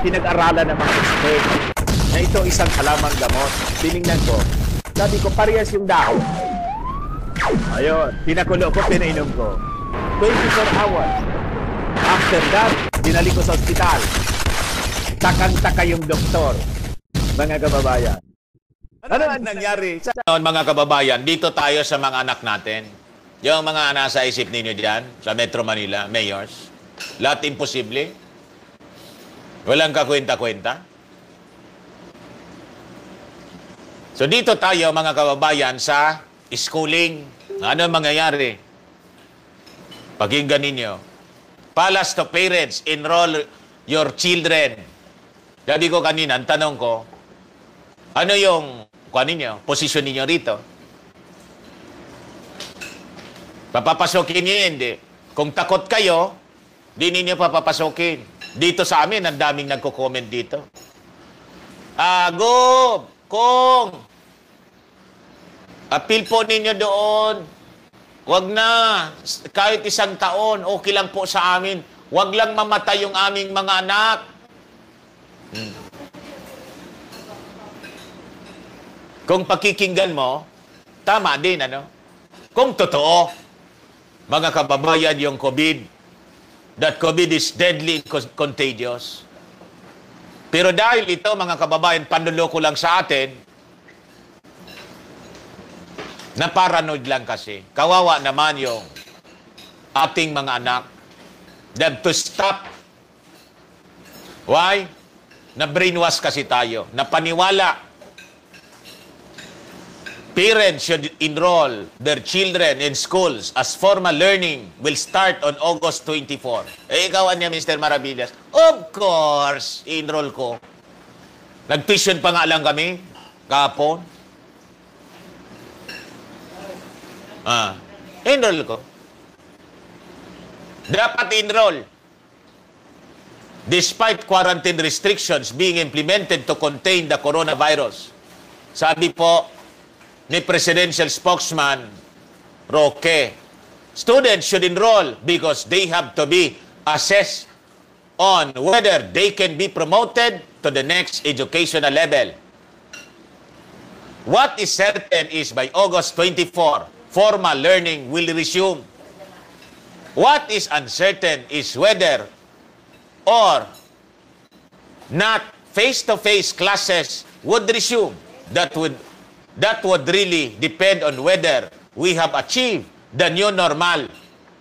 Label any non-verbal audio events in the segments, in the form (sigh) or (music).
pinag-aralan ng mga expert na ito isang halamang gamot. Tinignan ko, sabi ko, parehas yung dahon. Ayun, pinakulo ko, pinainom ko. 24 hours. After that, dinali ko sa ospital. Takang-taka yung doktor, mga kababayan. Ano ang nangyari? Sa... mga kababayan, dito tayo sa mga anak natin. Yung mga nasa isip ninyo dyan, sa Metro Manila, mayors, lahat imposible. Walang kakwenta-kwenta. So dito tayo mga kababayan sa schooling. Ano mangyayari? Pakinggan ninyo. Palas to parents, enroll your children. Sabi ko kanina, ang tanong ko, ano yung kuha ninyo, posisyon ninyo rito? Papapasokin niyo hindi. Kung takot kayo, di ninyo papapasokin. Dito sa amin, ang daming nagko-comment dito. Ah, go! Kong, appeal po ninyo doon. Huwag na, kahit isang taon, okay lang po sa amin. Huwag lang mamatay yung aming mga anak. Hmm. Kung pakikinggan mo, tama din, ano? Kung totoo, mga kababayan, yung COVID, that COVID is deadly contagious. Pero dahil ito, mga kababayan, panluloko lang sa atin, na paranoid lang kasi. Kawawa naman yung ating mga anak. They have to stop. Why? Na brainwash kasi tayo. Napaniwala Parents should enroll their children in schools as formal learning will start on August 24. Eh, ikaw niya, Mr. Maravillas. Of course, enroll ko. nag pa nga lang kami, kapon. Ah, enroll ko. Dapat enroll. Despite quarantine restrictions being implemented to contain the coronavirus. Sabi po, ni Presidential Spokesman Roque. Students should enroll because they have to be assessed on whether they can be promoted to the next educational level. What is certain is by August 24, formal learning will resume. What is uncertain is whether or not face-to-face -face classes would resume. That would That would really depend on whether we have achieved the new normal.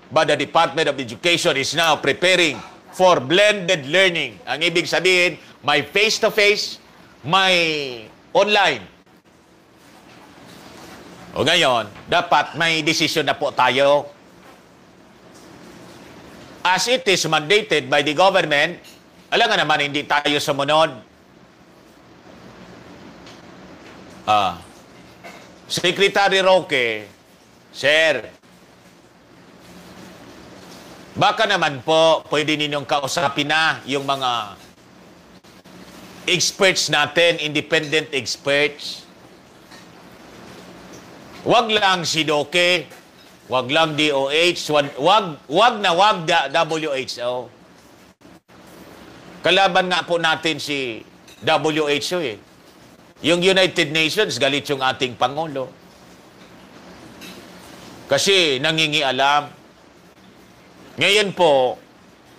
But the Department of Education is now preparing for blended learning. Ang ibig sabihin, may face-to-face, may online. O ngayon, dapat may decision na po tayo. As it is mandated by the government, alam nga naman, hindi tayo sumunod. Ah, Secretary Roque, Sir, baka naman po pwede ninyong kausapin na yung mga experts natin, independent experts. Wag lang si Doke, wag lang DOH, wag, wag, na wag da, WHO. Kalaban nga po natin si WHO eh. Yung United Nations, galit yung ating Pangulo. Kasi nangingialam. Ngayon po,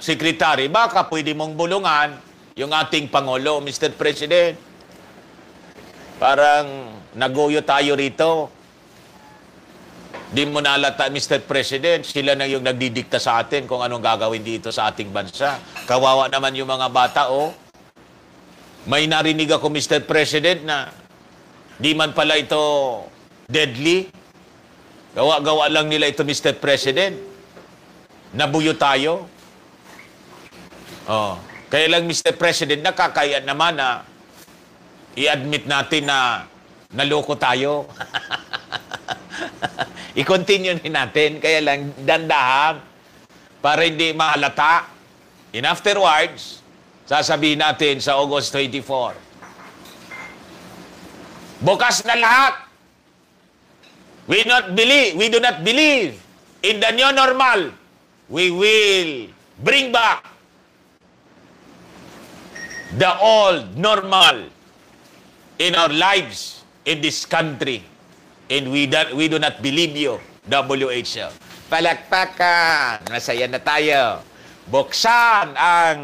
Secretary, baka pwede mong bulungan yung ating Pangulo, Mr. President. Parang naguyo tayo rito. Di mo nalata, Mr. President, sila na yung nagdidikta sa atin kung anong gagawin dito sa ating bansa. Kawawa naman yung mga bata, oh. May narinig ako, Mr. President, na di man pala ito deadly. Gawa-gawa lang nila ito, Mr. President. Nabuyo tayo. Oh. Kaya lang, Mr. President, nakakaya naman na i-admit natin na naloko tayo. (laughs) I-continue natin. Kaya lang, dandahan para hindi mahalata. In afterwards, Sasabihin natin sa August 24. Bukas na lahat. We not believe, we do not believe in the new normal. We will bring back the old normal in our lives in this country. And we, do, we do not believe you, WHO. Palakpakan! Masaya na tayo. Buksan ang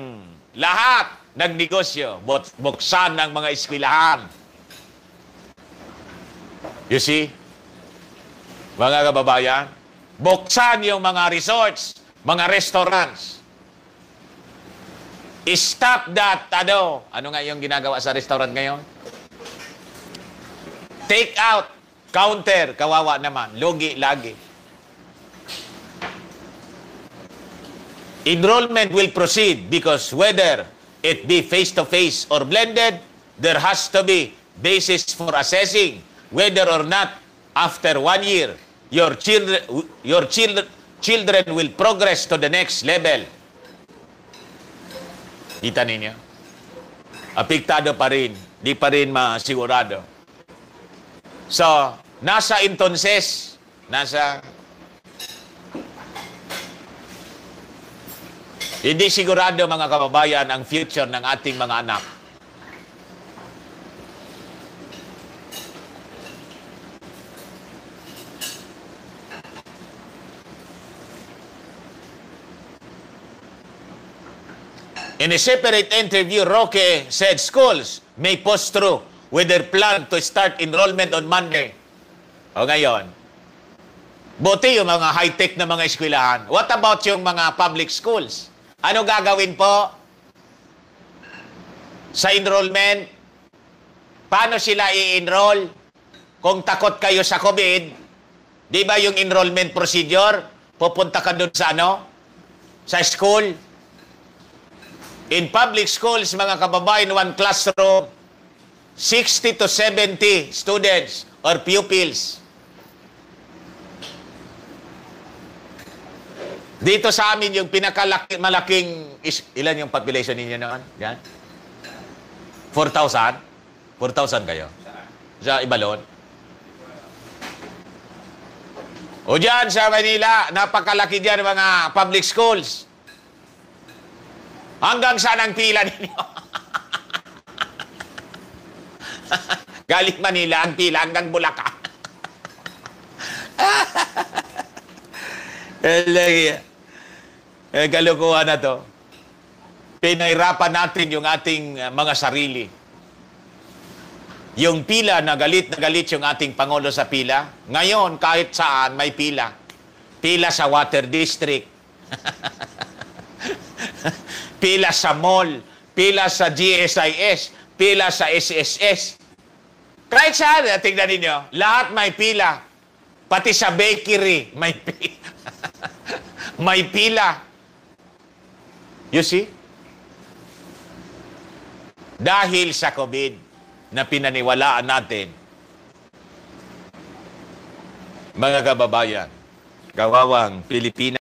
lahat nagnegosyo. Buksan ng mga eskwilahan. You see? Mga kababayan, buksan yung mga resorts, mga restaurants. Stop that, ano? Ano nga yung ginagawa sa restaurant ngayon? Take out, counter, kawawa naman, lugi lagi. Enrollment will proceed because whether it be face-to-face or blended, there has to be basis for assessing whether or not after one year your children your children children will progress to the next level. Kita ninyo? Apektado pa rin. Di pa rin masigurado. So, nasa entonces, nasa Hindi sigurado mga kababayan ang future ng ating mga anak. In a separate interview, Roque said schools may post through with their plan to start enrollment on Monday. O ngayon, buti yung mga high-tech na mga eskwelahan. What about yung mga public schools? Ano gagawin po sa enrollment? Paano sila i-enroll? Kung takot kayo sa COVID, di ba yung enrollment procedure, pupunta ka doon sa ano? Sa school. In public schools, mga kababayan, one classroom, 60 to 70 students or pupils. Dito sa amin, yung pinakalaki, malaking, is, ilan yung population ninyo noon? Yan? 4,000? 4,000 kayo? Sa Ibalon? O dyan sa Manila, napakalaki dyan mga public schools. Hanggang saan ang pila ninyo? (laughs) Galing Manila, ang pila hanggang Bulacan. Hallelujah. (laughs) eh, kalukuhan na to. Pinahirapan natin yung ating eh, mga sarili. Yung pila, na galit na galit yung ating Pangulo sa pila. Ngayon, kahit saan, may pila. Pila sa water district. (laughs) pila sa mall. Pila sa GSIS. Pila sa SSS. Kahit saan, eh, tingnan ninyo, lahat may pila. Pati sa bakery, may pila. (laughs) may pila. You see? Dahil sa COVID na pinaniwalaan natin, mga kababayan, gawawang Pilipinas,